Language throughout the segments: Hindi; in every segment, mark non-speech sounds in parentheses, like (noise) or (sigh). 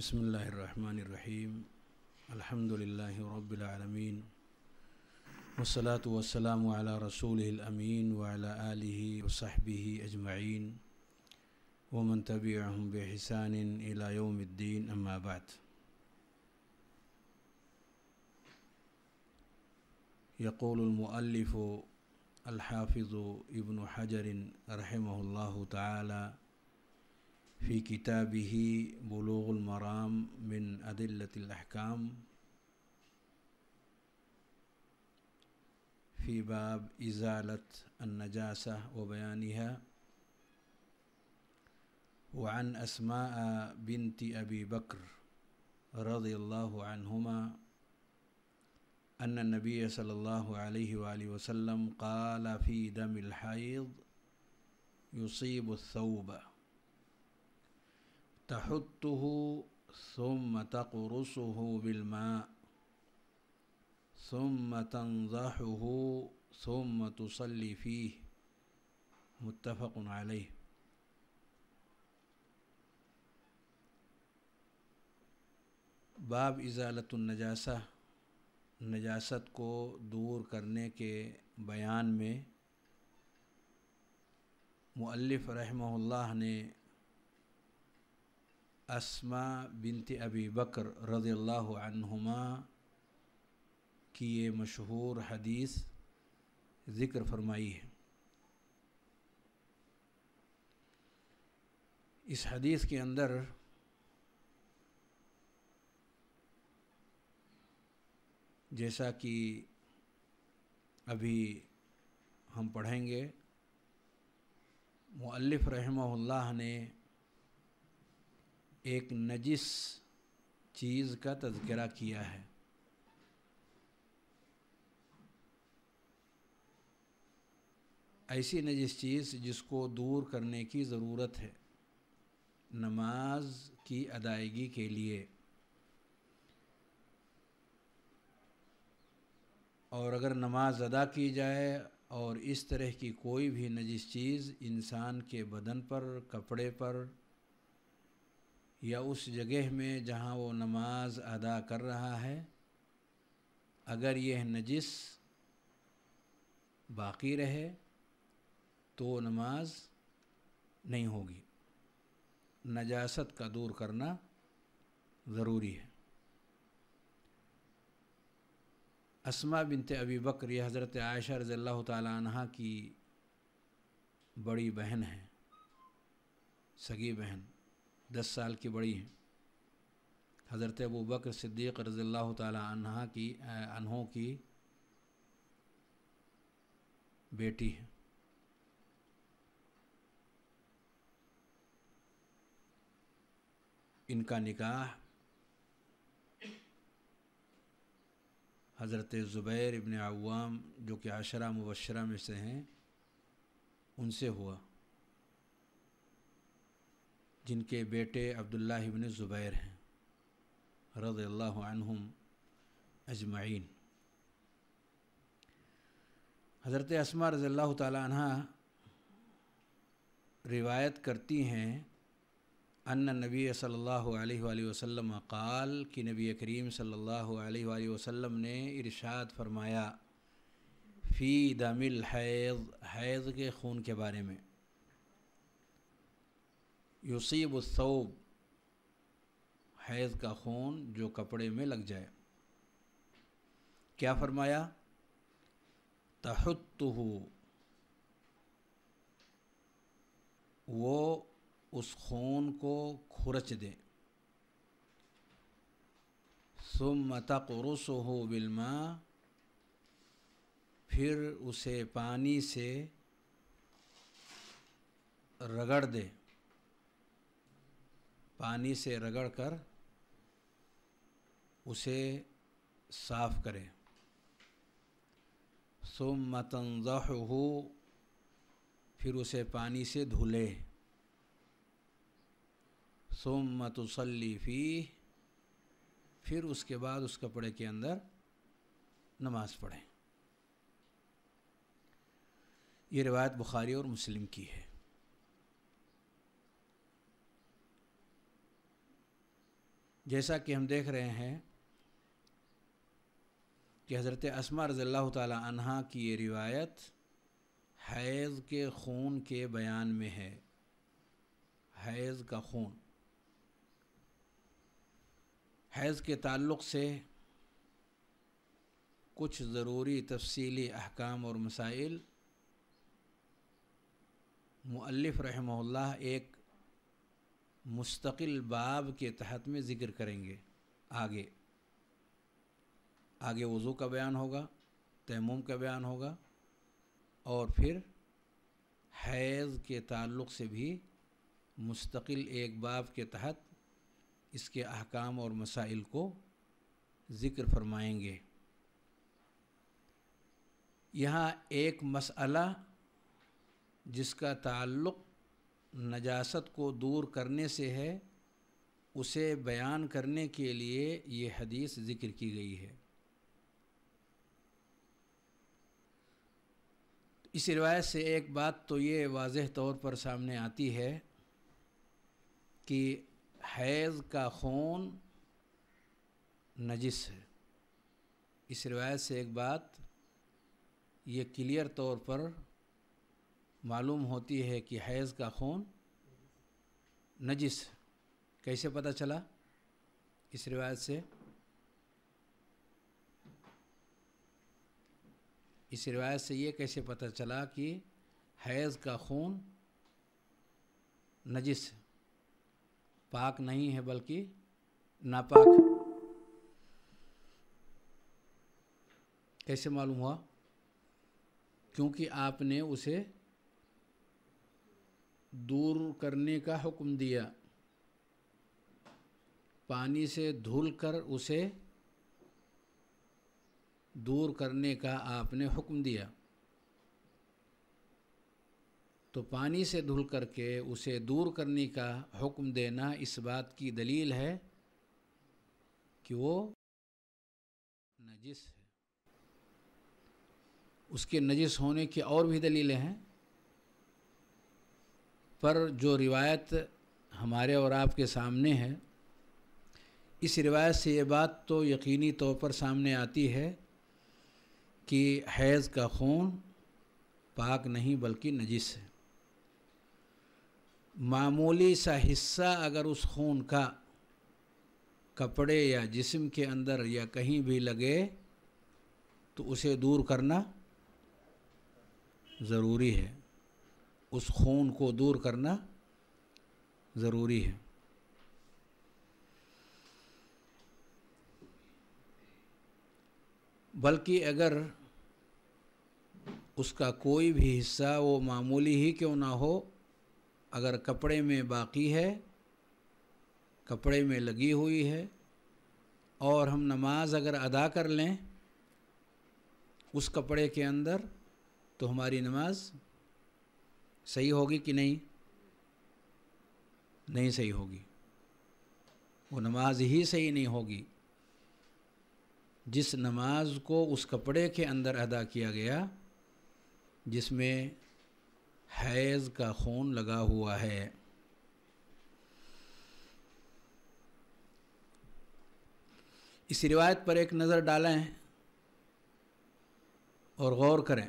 بسم الله الرحمن الرحيم الحمد لله رب العالمين والصلاة والسلام على رسوله الأمين وعلى آله وصحبه أجمعين ومن تبعهم بإحسان إلى يوم الدين أما بعد يقول المؤلف الحافظ ابن حجر رحمه الله تعالى في كتابه بلوغ المرام من أدلة الأحكام في باب إزالة النجاسة وبيانها وعن أسماء بنت أبي بكر رضي الله عنهما أن النبي صلى الله عليه وآله وسلم قال في دم الحيض يصيب الثوب तहुतह सुम तकुरसह बिलमा सुम तंजह सुम तुसलीफ़ी मुतफ़न आलही बाब इजालतुलनजासा नजासत को दूर करने के बयान में मुअल्लिफ़ रहमहुल्लाह ने असमा बिनते अबी बकर रज़ी की ये मशहूर हदीस ज़िक्र फरमाई है इस हदीस के अंदर जैसा कि अभी हम पढ़ेंगे मुअल्लिफ़ रहमहुल्लाह ने एक नजिस चीज़ का तस्करा किया है ऐसी नजिस चीज़ जिसको दूर करने की ज़रूरत है नमाज की अदायगी के लिए और अगर नमाज अदा की जाए और इस तरह की कोई भी नजिस चीज़ इंसान के बदन पर कपड़े पर या उस जगह में जहाँ वो नमाज अदा कर रहा है अगर यह नजिस बाकी रहे तो नमाज नहीं होगी नजासत का दूर करना ज़रूरी है असमा बिनते अबी बकर यह हज़रत आयशा रज़ी तह की बड़ी बहन है सगी बहन दस साल की बड़ी हैं हज़रत अबू बकर सिद्दीक़ रज़ील्ला तहा की अनहों की बेटी है इनका निकाह हज़रत ज़ुबैर इबन आवाम जो कि आशरा मुबशरा में से हैं उनसे हुआ जिनके बेटे अब्दुल्ला इबन ज़ुबैर हैं रज़ल्लाम अजमाइन हज़रत असमा रज़ल्ला तहा रिवायत करती हैं अन नबी सल्ला अलैहि क़ाल कि नबी करीम सल्ला अलैहि ने इरशाद फरमाया फ़ी दमिल हैज़ हैज़ के खून के बारे में यूसीब उसब हैज़ का खून जो कपड़े में लग जाए क्या फरमाया तहत वो उस खून को खुरच दें सुम तकुरस हो बिलमा फिर उसे पानी से रगड़ दें पानी से रगड़कर उसे साफ करें सुम तंजहू फिर उसे पानी से धुले सुम फिर उसके बाद उस कपड़े के अंदर नमाज़ पढ़ें ये रिवायत बुखारी और मुस्लिम की है जैसा कि हम देख रहे हैं कि हज़रत असमा रज़ील् तहा की ये रिवायत हैज़ के खून के बयान में है हैज़ का खून हैज़ के ताल्लुक़ से कुछ ज़रूरी तफसीली अहकाम और मसाइल मुअल्लिफ़ रहमल्ला एक मुस्तकिल बाब के तहत में ज़िक्र करेंगे आगे आगे वज़ू का बयान होगा तयमुम का बयान होगा और फिर हैज़ के ताल्लुक़ से भी मुस्तकिल एक बाब के तहत इसके अहकाम और मसाइल को ज़िक्र फरमाएंगे यहाँ एक मसला जिसका ताल्लुक़ नजासत को दूर करने से है उसे बयान करने के लिए ये हदीस ज़िक्र की गई है इस रिवायत से एक बात तो ये वाज तौर पर सामने आती है कि हैज़ का खून नजिस है इस रिवायत से एक बात ये क्लियर तौर पर मालूम होती है कि हैज़ का खून नजिस कैसे पता चला इस रिवायत से इस रिवायत से ये कैसे पता चला कि हैज़ का खून नजिस पाक नहीं है बल्कि नापाक कैसे मालूम हुआ क्योंकि आपने उसे दूर करने का हुक्म दिया पानी से धुल कर उसे दूर करने का आपने हुक्म दिया तो पानी से धुल करके उसे दूर करने का हुक्म देना इस बात की दलील है कि वो नजिस है उसके नजिस होने की और भी दलीलें हैं पर जो रिवायत हमारे और आपके सामने है इस रिवायत से ये बात तो यकीनी तौर पर सामने आती है कि हैज़ का खून पाक नहीं बल्कि नजिस है मामूली सा हिस्सा अगर उस खून का कपड़े या जिस्म के अंदर या कहीं भी लगे तो उसे दूर करना ज़रूरी है उस खून को दूर करना ज़रूरी है बल्कि अगर उसका कोई भी हिस्सा वो मामूली ही क्यों ना हो अगर कपड़े में बाकी है कपड़े में लगी हुई है और हम नमाज अगर अदा कर लें उस कपड़े के अंदर तो हमारी नमाज सही होगी कि नहीं नहीं सही होगी वो नमाज ही सही नहीं होगी जिस नमाज को उस कपड़े के अंदर अदा किया गया जिसमें हैज़ का खून लगा हुआ है इस रिवायत पर एक नज़र डालें और गौर करें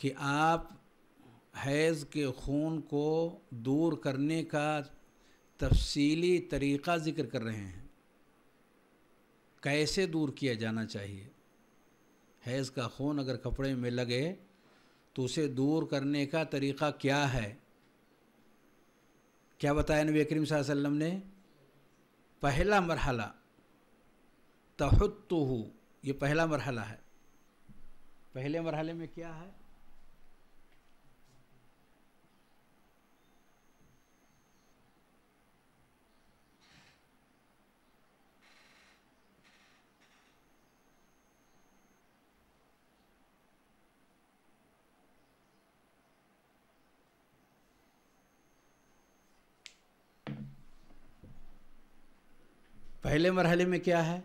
कि आप हैज़ के खून को दूर करने का तफसीली तरीक़ा ज़िक्र कर रहे हैं कैसे दूर किया जाना चाहिए हैज़ का खून अगर कपड़े में लगे तो उसे दूर करने का तरीक़ा क्या है क्या बताया नबी करीम वसल्लम ने पहला मरहला तहतु ये पहला मरहला है पहले मरहले में क्या है पहले मरहले में क्या है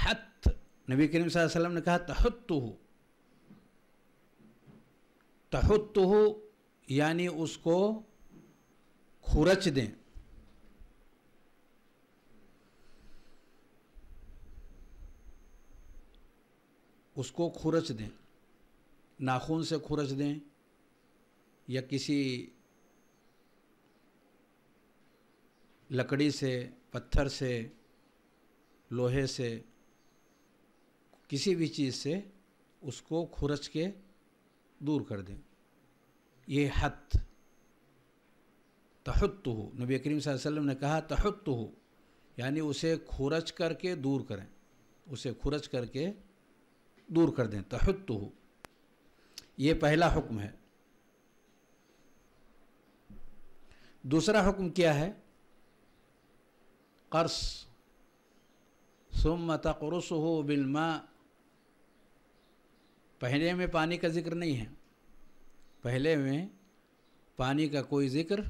हत नबी करीम सल्लम ने कहा तहतु हो तहतु हो यानी उसको खुरच दें उसको खुरच दें नाखून से खुरच दें या किसी लकड़ी से पत्थर से लोहे से किसी भी चीज़ से उसको खुरच के दूर कर दें ये हत तहत हो नबी करीम वसल्लम ने कहा तहत हो यानी उसे खुरच करके दूर करें उसे खुरच करके दूर कर दें तहत हो ये पहला हुक्म है दूसरा हुक्म क्या है कर्ज़ सुम तक़रस हो बिलमा पहले में पानी का ज़िक्र नहीं है पहले में पानी का कोई ज़िक्र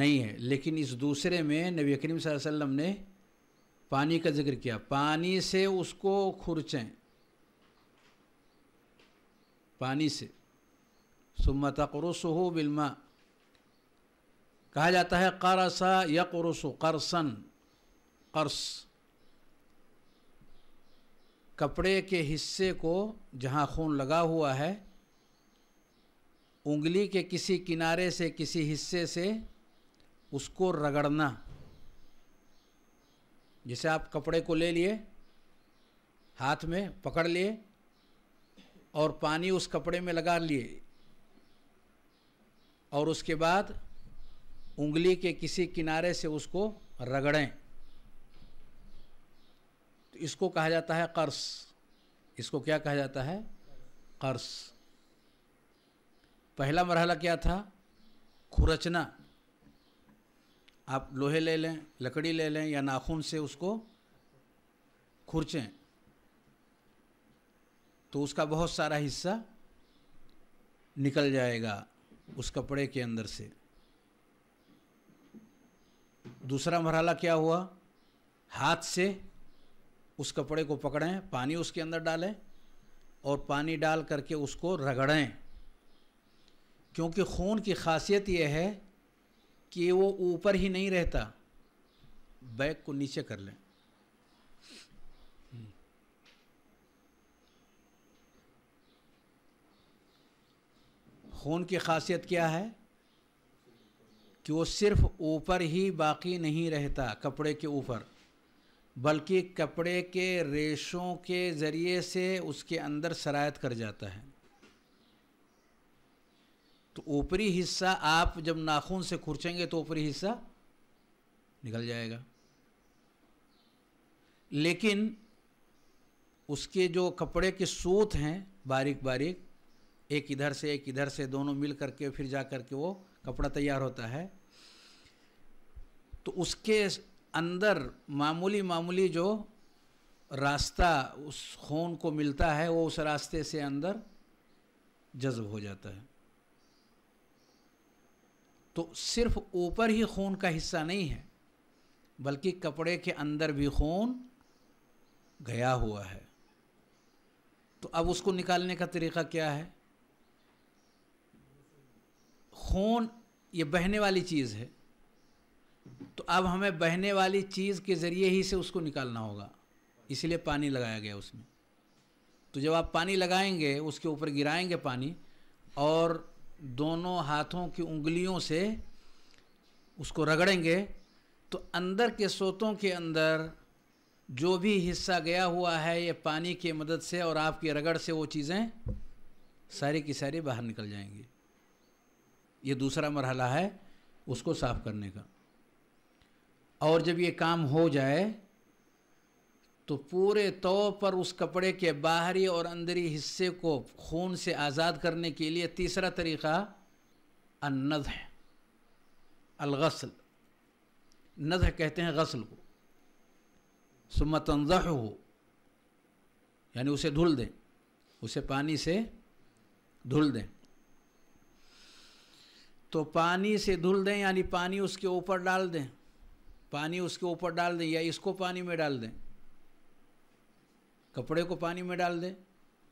नहीं है लेकिन इस दूसरे में नबी करीम वसल्लम ने पानी का जिक्र किया पानी से उसको खुरचें पानी से सुम तक़रस हो बिलमा कहा जाता है करसा यक़रस करसन कर्स कपड़े के हिस्से को जहाँ खून लगा हुआ है उंगली के किसी किनारे से किसी हिस्से से उसको रगड़ना जैसे आप कपड़े को ले लिए हाथ में पकड़ लिए और पानी उस कपड़े में लगा लिए और उसके बाद उंगली के किसी किनारे से उसको रगड़ें इसको कहा जाता है कर्स इसको क्या कहा जाता है कर्स पहला मरहला क्या था खुरचना आप लोहे ले लें लकड़ी ले लें या नाखून से उसको खुरचें तो उसका बहुत सारा हिस्सा निकल जाएगा उस कपड़े के अंदर से दूसरा मरहला क्या हुआ हाथ से उस कपड़े को पकड़ें पानी उसके अंदर डालें और पानी डाल करके उसको रगड़ें क्योंकि खून की खासियत यह है कि वो ऊपर ही नहीं रहता बैग को नीचे कर लें खून की खासियत क्या है कि वो सिर्फ ऊपर ही बाकी नहीं रहता कपड़े के ऊपर बल्कि कपड़े के रेशों के ज़रिए से उसके अंदर शरायत कर जाता है तो ऊपरी हिस्सा आप जब नाखून से खुरचेंगे तो ऊपरी हिस्सा निकल जाएगा लेकिन उसके जो कपड़े के सूत हैं बारीक बारीक एक इधर से एक इधर से दोनों मिल करके फिर जा करके वो कपड़ा तैयार होता है तो उसके अंदर मामूली मामूली जो रास्ता उस खून को मिलता है वो उस रास्ते से अंदर जज्ब हो जाता है तो सिर्फ ऊपर ही खून का हिस्सा नहीं है बल्कि कपड़े के अंदर भी खून गया हुआ है तो अब उसको निकालने का तरीका क्या है खून ये बहने वाली चीज़ है तो अब हमें बहने वाली चीज़ के ज़रिए ही से उसको निकालना होगा इसलिए पानी लगाया गया उसमें तो जब आप पानी लगाएंगे उसके ऊपर गिराएंगे पानी और दोनों हाथों की उंगलियों से उसको रगड़ेंगे तो अंदर के सोतों के अंदर जो भी हिस्सा गया हुआ है ये पानी की मदद से और आपकी रगड़ से वो चीज़ें सारी की सारी बाहर निकल जाएंगी ये दूसरा मरहला है उसको साफ़ करने का और जब ये काम हो जाए तो पूरे तौर पर उस कपड़े के बाहरी और अंदरी हिस्से को खून से आज़ाद करने के लिए तीसरा तरीक़ा अन्नद है अलगसल नद कहते हैं गसल को सुमतनजह हो यानी उसे धुल दें उसे पानी से धुल दें तो पानी से धुल दें यानी पानी उसके ऊपर डाल दें पानी उसके ऊपर डाल दें या इसको पानी में डाल दें कपड़े को पानी में डाल दें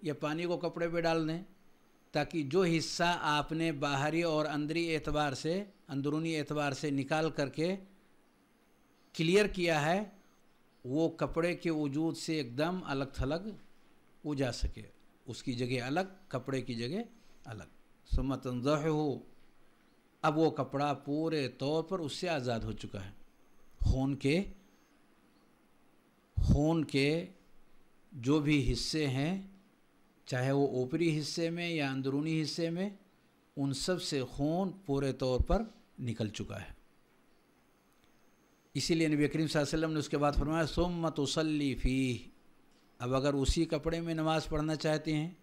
या पानी को कपड़े पे डाल दें ताकि जो हिस्सा आपने बाहरी और अंदरी एतबार से अंदरूनी एतबार से निकाल करके क्लियर किया है वो कपड़े के वजूद से एकदम अलग थलग हो जा सके उसकी जगह अलग कपड़े की जगह अलग सुमतन हो अब वो कपड़ा पूरे तौर पर उससे आज़ाद हो चुका है होन के होन के जो भी हिस्से हैं चाहे वो ऊपरी हिस्से में या अंदरूनी हिस्से में उन सब से खून पूरे तौर पर निकल चुका है इसीलिए नबी करीम वसल्लम ने उसके बाद फरमाया सोम मतसली फ़ी अब अगर उसी कपड़े में नमाज़ पढ़ना चाहते हैं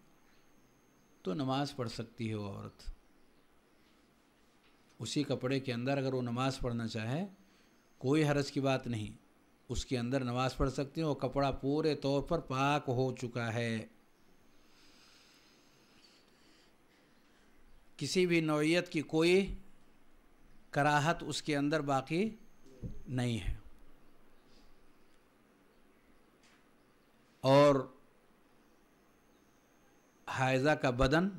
तो नमाज़ पढ़ सकती है वो औरत उसी कपड़े के अंदर अगर वो नमाज़ पढ़ना चाहे कोई हरज की बात नहीं उसके अंदर नमाज पढ़ सकते हैं और कपड़ा पूरे तौर पर पाक हो चुका है किसी भी नौीयत की कोई कराहत उसके अंदर बाकी नहीं है और हायजा का बदन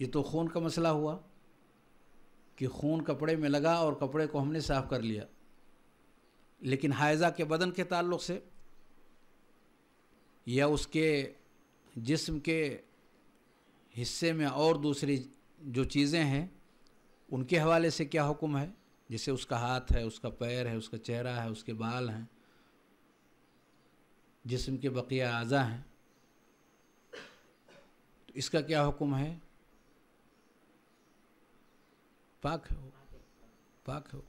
ये तो खून का मसला हुआ कि खून कपड़े में लगा और कपड़े को हमने साफ़ कर लिया लेकिन हायजा के बदन के ताल्लुक से या उसके जिस्म के हिस्से में और दूसरी जो चीज़ें हैं उनके हवाले से क्या हुक्म है जैसे उसका हाथ है उसका पैर है उसका चेहरा है उसके बाल हैं जिस्म के बकिया अज़ा हैं तो इसका क्या हुक्म है पाक है वो पाक है वो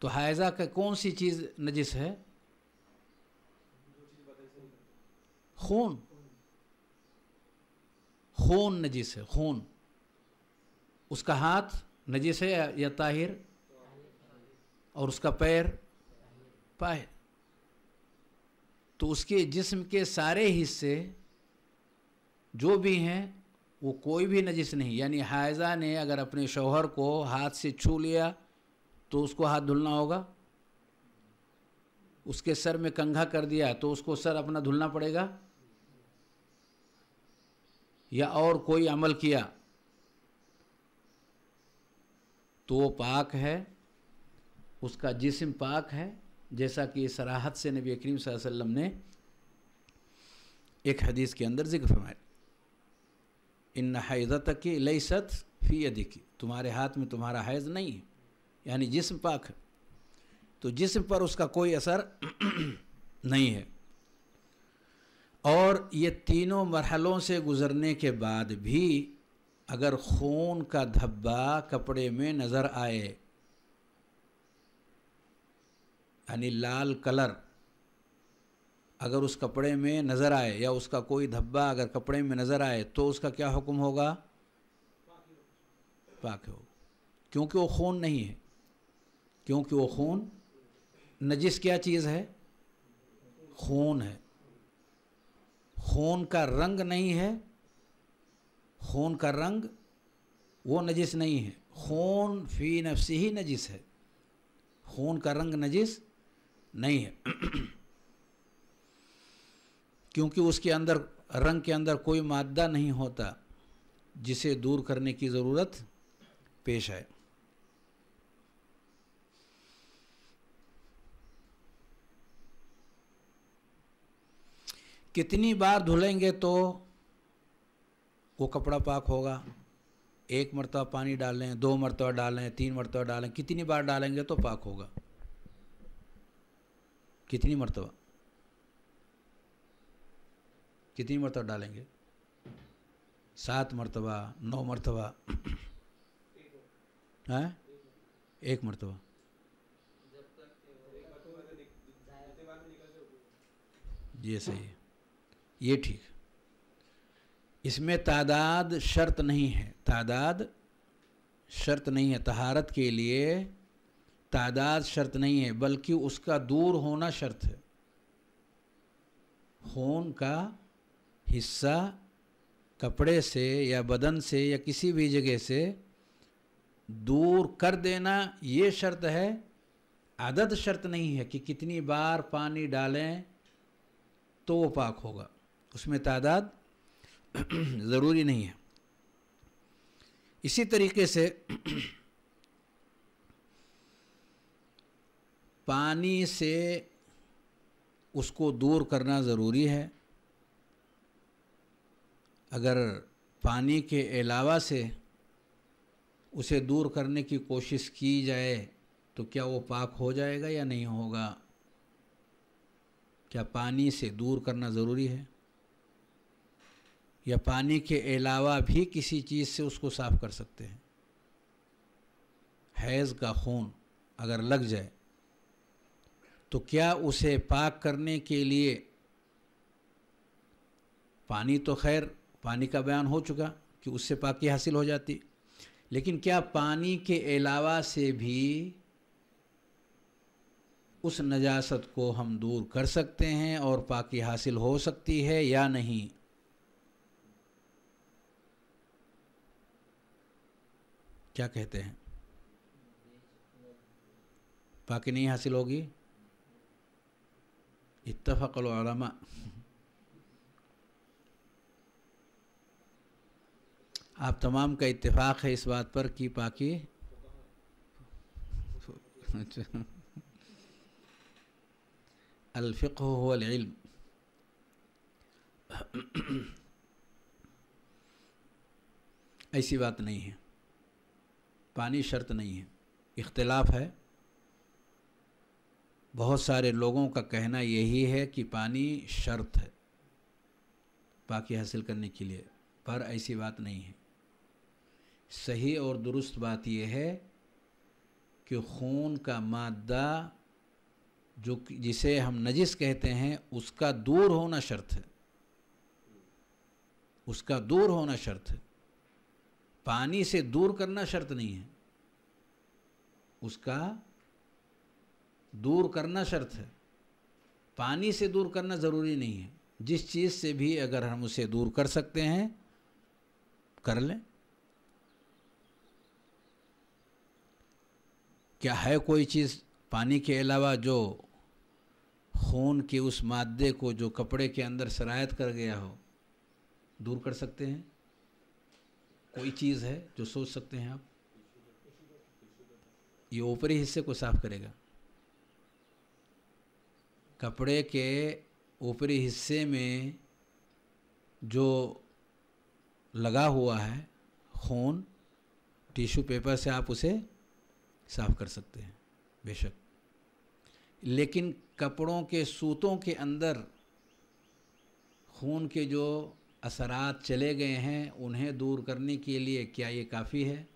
तो हैज़ा का कौन सी चीज़ नजिस है खून खून नजिस है खून उसका हाथ नजिस है या ताहिर और उसका पैर पाहिर तो उसके जिस्म के सारे हिस्से जो भी हैं वो कोई भी नजिस नहीं यानी हायजा ने अगर अपने शौहर को हाथ से छू लिया तो उसको हाथ धुलना होगा उसके सर में कंघा कर दिया तो उसको सर अपना धुलना पड़ेगा या और कोई अमल किया तो वो पाक है उसका जिसम पाक है जैसा कि सराहत से नबी करीम वसल्लम ने एक हदीस के अंदर जिक्र फरमाया इन हैज़त की लईसत फ़ी यदि की तुम्हारे हाथ में तुम्हारा हैज़ नहीं है यानी जिसम पाक है तो जिसम पर उसका कोई असर (clears throat) नहीं है और ये तीनों मरहलों से गुज़रने के बाद भी अगर खून का धब्बा कपड़े में नज़र आए यानी लाल कलर अगर उस कपड़े में नज़र आए या उसका कोई धब्बा अगर कपड़े में नज़र आए तो उसका क्या हुक्म होगा पाक हो क्योंकि वो खून नहीं है क्योंकि वो खून नजिस क्या चीज़ है खून है खून का रंग नहीं है खून का रंग वो नजिस नहीं है खून फ़ी नफसी ही नजिस है खून का रंग नजिस नहीं है (clears throat) क्योंकि उसके अंदर रंग के अंदर कोई मादा नहीं होता जिसे दूर करने की ज़रूरत पेश आए कितनी बार धुलेंगे तो वो कपड़ा पाक होगा एक मरतबा पानी डालें दो मरतबा डालें तीन मरतबा डालें कितनी बार डालेंगे तो पाक होगा कितनी मरतबा कितनी मरतबा डालेंगे सात मरतबा नौ मरतबा हैं एक मरतबा ये सही है ये ठीक इसमें तादाद शर्त नहीं है तादाद शर्त नहीं है तहारत के लिए तादाद शर्त नहीं है बल्कि उसका दूर होना शर्त है खून का हिस्सा कपड़े से या बदन से या किसी भी जगह से दूर कर देना ये शर्त है आदत शर्त नहीं है कि कितनी बार पानी डालें तो वो पाक होगा उसमें तादाद (clears throat) ज़रूरी नहीं है इसी तरीके से (clears throat) पानी से उसको दूर करना ज़रूरी है अगर पानी के अलावा से उसे दूर करने की कोशिश की जाए तो क्या वो पाक हो जाएगा या नहीं होगा क्या पानी से दूर करना ज़रूरी है या पानी के अलावा भी किसी चीज़ से उसको साफ़ कर सकते हैं हैज़ का खून अगर लग जाए तो क्या उसे पाक करने के लिए पानी तो खैर पानी का बयान हो चुका कि उससे पाकि हासिल हो जाती लेकिन क्या पानी के अलावा से भी उस नजासत को हम दूर कर सकते हैं और पाकि हासिल हो सकती है या नहीं क्या कहते हैं पाकि नहीं हासिल होगी इतफ़ल आप तमाम का इत्तेफाक है इस बात पर कि पाकि ऐसी बात नहीं है पानी शर्त नहीं है इख्तलाफ है बहुत सारे लोगों का कहना यही है कि पानी शर्त है पाकि हासिल करने के लिए पर ऐसी बात नहीं है सही और दुरुस्त बात यह है कि खून का मादा जो जिसे हम नजिस कहते हैं उसका दूर होना शर्त है उसका दूर होना शर्त है पानी से दूर करना शर्त नहीं है उसका दूर करना शर्त है पानी से दूर करना ज़रूरी नहीं है जिस चीज़ से भी अगर हम उसे दूर कर सकते हैं कर लें क्या है कोई चीज़ पानी के अलावा जो खून के उस मादे को जो कपड़े के अंदर शरायत कर गया हो दूर कर सकते हैं कोई चीज़ है जो सोच सकते हैं आप ये ऊपरी हिस्से को साफ करेगा कपड़े के ऊपरी हिस्से में जो लगा हुआ है खून टिश्यू पेपर से आप उसे साफ कर सकते हैं बेशक लेकिन कपड़ों के सूतों के अंदर खून के जो असरात चले गए हैं उन्हें दूर करने के लिए क्या ये काफ़ी है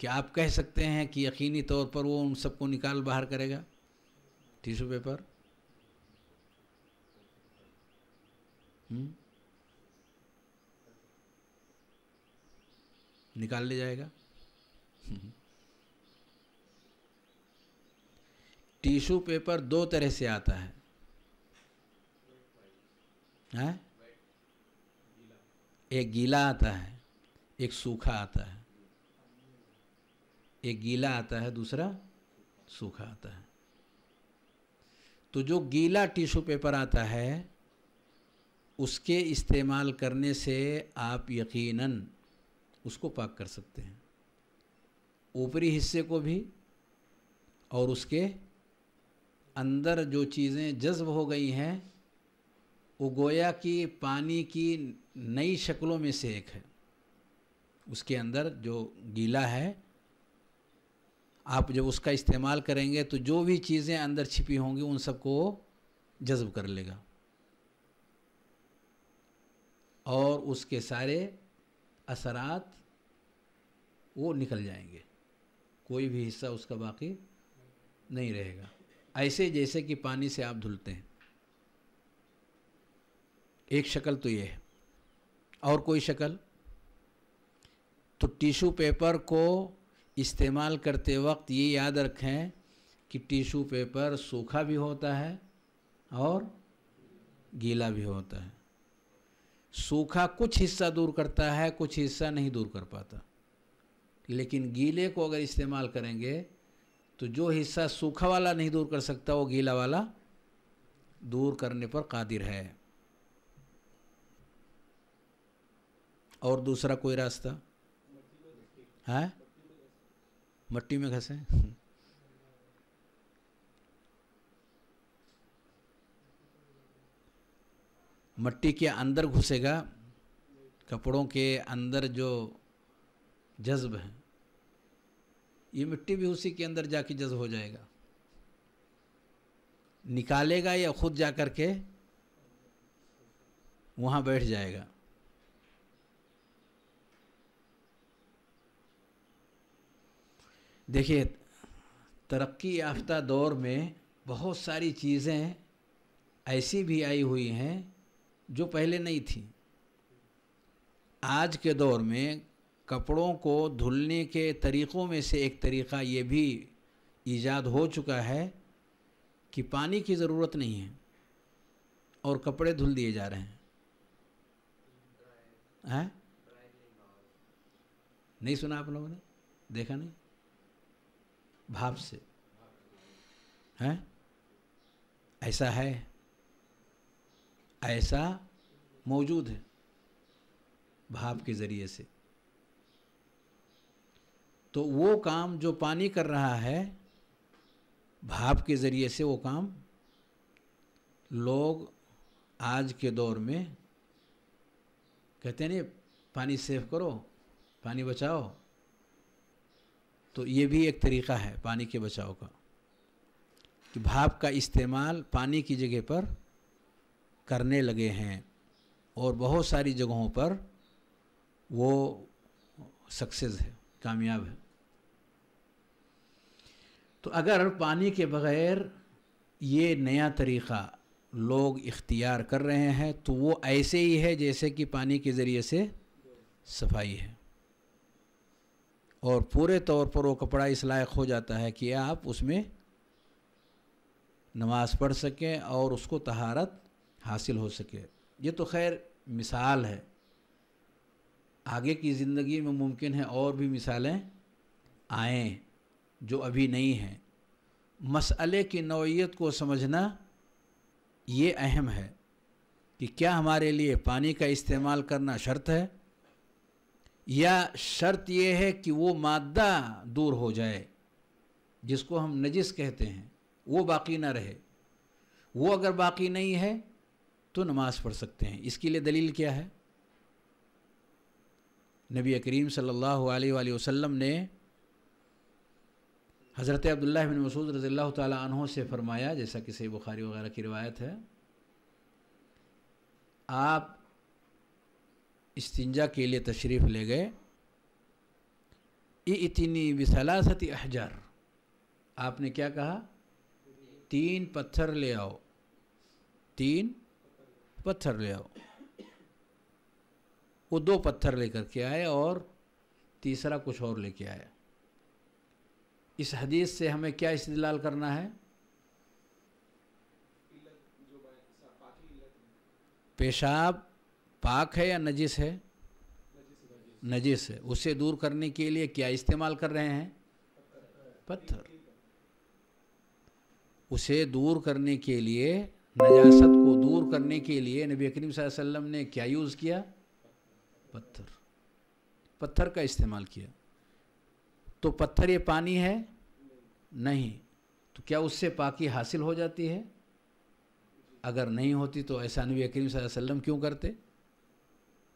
क्या आप कह सकते हैं कि यकीनी तौर पर वो उन सबको निकाल बाहर करेगा टिश्यू पेपर हुँ? हम्म? निकाल ले जाएगा टिश्यू पेपर दो तरह से आता है हैं? एक गीला आता है एक सूखा आता है एक गीला आता है दूसरा सूखा आता है तो जो गीला टिश्यू पेपर आता है उसके इस्तेमाल करने से आप यकीनन उसको पाक कर सकते हैं ऊपरी हिस्से को भी और उसके अंदर जो चीज़ें जज्ब हो गई हैं वो गोया की पानी की नई शक्लों में से एक है उसके अंदर जो गीला है आप जब उसका इस्तेमाल करेंगे तो जो भी चीज़ें अंदर छिपी होंगी उन सबको जज्ब कर लेगा और उसके सारे असरात वो निकल जाएंगे कोई भी हिस्सा उसका बाकी नहीं रहेगा ऐसे जैसे कि पानी से आप धुलते हैं एक शक्ल तो ये है और कोई शक्ल तो टिशू पेपर को इस्तेमाल करते वक्त ये याद रखें कि टिशू पेपर सूखा भी होता है और गीला भी होता है सूखा कुछ हिस्सा दूर करता है कुछ हिस्सा नहीं दूर कर पाता लेकिन गीले को अगर इस्तेमाल करेंगे तो जो हिस्सा सूखा वाला नहीं दूर कर सकता वो गीला वाला दूर करने पर कादिर है और दूसरा कोई रास्ता है मट्टी में घसें मट्टी के अंदर घुसेगा कपड़ों के अंदर जो जज्ब है ये मिट्टी भी उसी के अंदर जाके जज्ब हो जाएगा निकालेगा या खुद जा कर के वहाँ बैठ जाएगा देखिए तरक्की याफ्ता दौर में बहुत सारी चीज़ें ऐसी भी आई हुई हैं जो पहले नहीं थी आज के दौर में कपड़ों को धुलने के तरीक़ों में से एक तरीक़ा ये भी ईजाद हो चुका है कि पानी की ज़रूरत नहीं है और कपड़े धुल दिए जा रहे हैं है? नहीं सुना आप लोगों ने देखा नहीं भाप से हैं ऐसा है ऐसा मौजूद है भाव के ज़रिए से तो वो काम जो पानी कर रहा है भाव के ज़रिए से वो काम लोग आज के दौर में कहते नहीं पानी सेव करो पानी बचाओ तो ये भी एक तरीका है पानी के बचाव का कि भाप का इस्तेमाल पानी की जगह पर करने लगे हैं और बहुत सारी जगहों पर वो सक्सेस है कामयाब है तो अगर पानी के बगैर ये नया तरीक़ा लोग इख्तियार कर रहे हैं तो वो ऐसे ही है जैसे कि पानी के ज़रिए से सफाई है और पूरे तौर पर वो कपड़ा इस लायक हो जाता है कि आप उसमें नमाज़ पढ़ सकें और उसको तहारत हासिल हो सके ये तो खैर मिसाल है आगे की ज़िंदगी में मुमकिन है और भी मिसालें आएँ जो अभी नहीं हैं मसले की नौीयत को समझना ये अहम है कि क्या हमारे लिए पानी का इस्तेमाल करना शर्त है या शर्त यह है कि वो मादा दूर हो जाए जिसको हम नजिस कहते हैं वो बाकी ना रहे वो अगर बाकी नहीं है तो नमाज़ पढ़ सकते हैं इसके लिए दलील क्या है नबी करीम सल्लल्लाहु अलैहि वसल्लम ने हज़रत अब्दुल्लाह बिन मसूद रज़ी अल्लाह तहों से फ़रमाया जैसा कि सही बुखारी वगैरह की रिवायत है आप इस्तिंजा के लिए तशरीफ़ ले गए इतनी विसलासती अहजर आपने क्या कहा तीन पत्थर ले आओ तीन पत्थर ले आओ वो दो पत्थर लेकर के आए और तीसरा कुछ और लेके आया इस हदीस से हमें क्या इस्तलाल करना है पेशाब पाक है या नजिस है नजिस है उसे दूर करने के लिए क्या इस्तेमाल कर रहे हैं पत्थर उसे दूर करने के लिए नजासत को दूर करने के लिए नबी करीम वसल्लम ने क्या यूज़ किया पत्थर पत्थर का इस्तेमाल किया तो पत्थर ये पानी है नहीं तो क्या उससे पाकी हासिल हो जाती है अगर नहीं होती तो ऐसा नबी करीम वसल्लम क्यों करते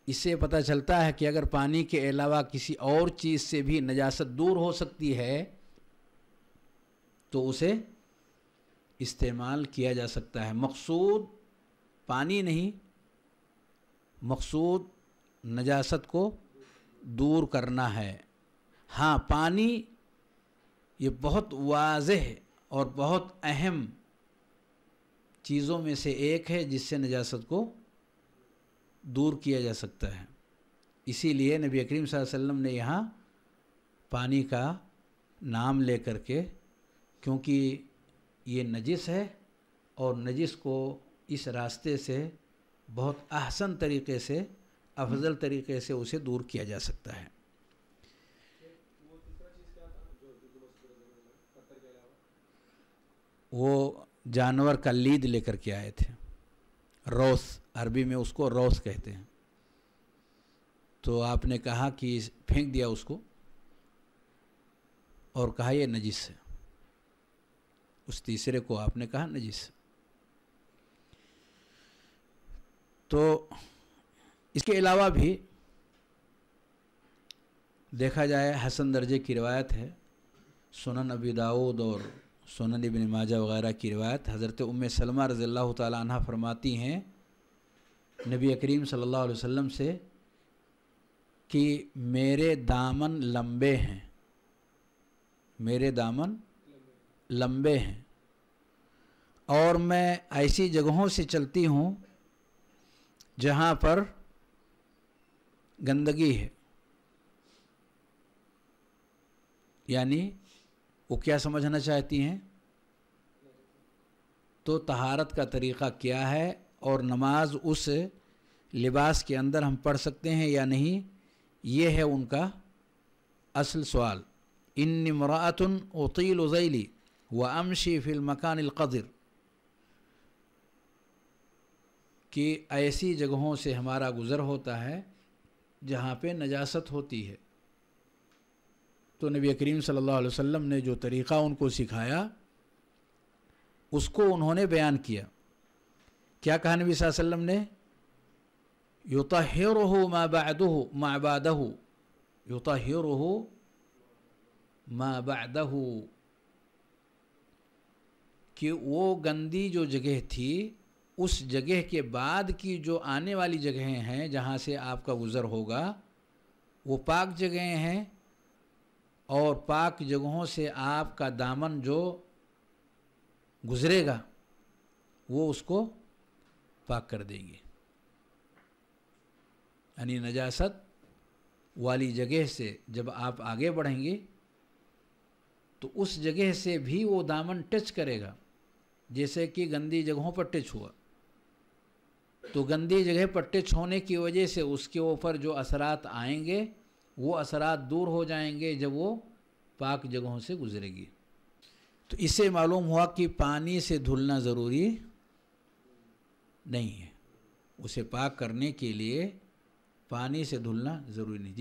इससे पता चलता है कि अगर पानी के अलावा किसी और चीज़ से भी नजासत दूर हो सकती है तो उसे इस्तेमाल किया जा सकता है मकसूद पानी नहीं मकसूद नजासत को दूर करना है हाँ पानी ये बहुत वाज और बहुत अहम चीज़ों में से एक है जिससे नजासत को दूर किया जा सकता है इसीलिए नबी करीम वसल्लम ने यहाँ पानी का नाम ले करके क्योंकि ये नजिस है और नजिस को इस रास्ते से बहुत आसन तरीके से अफजल तरीके से उसे दूर किया जा सकता है वो जानवर का लीद लेकर के आए थे रोस अरबी में उसको रोस कहते हैं तो आपने कहा कि फेंक दिया उसको और कहा यह नजिस है उस तीसरे को आपने कहा नजिस तो इसके अलावा भी देखा जाए हसन दर्जे की रिवायत है सुनन अबी दाऊद और सोनन इबिन माजा वगैरह की रिवायत हज़रत उम सलमा रज़ी तह फरमाती हैं नबी करीम सल्लल्लाहु अलैहि वसल्लम से कि मेरे दामन लंबे हैं मेरे दामन लंबे हैं और मैं ऐसी जगहों से चलती हूँ जहाँ पर गंदगी है यानी वो क्या समझना चाहती हैं तो तहारत का तरीक़ा क्या है और नमाज उस लिबास के अंदर हम पढ़ सकते हैं या नहीं ये है उनका असल सवाल इन मरातन वकील उज़ैली व फिल मकान कि ऐसी जगहों से हमारा गुज़र होता है जहाँ पे नजासत होती है तो नबी करीम सल्लल्लाहु अलैहि वसल्लम ने जो तरीक़ा उनको सिखाया उसको उन्होंने बयान किया क्या कहा नबी वसल्लम ने रहो हो माबाद हो माबाद हो हे हो माबाद हो कि वो गंदी जो जगह थी उस जगह के बाद की जो आने वाली जगहें हैं जहाँ से आपका गुज़र होगा वो पाक जगहें हैं और पाक जगहों से आपका दामन जो गुज़रेगा वो उसको पाक कर देंगे यानी नजासत वाली जगह से जब आप आगे बढ़ेंगे तो उस जगह से भी वो दामन टच करेगा जैसे कि गंदी जगहों पर टिच हुआ तो गंदी जगह पट्टे होने की वजह से उसके ऊपर जो असरात आएंगे वो असरात दूर हो जाएंगे जब वो पाक जगहों से गुजरेगी तो इससे मालूम हुआ कि पानी से धुलना ज़रूरी नहीं है उसे पाक करने के लिए पानी से धुलना ज़रूरी नहीं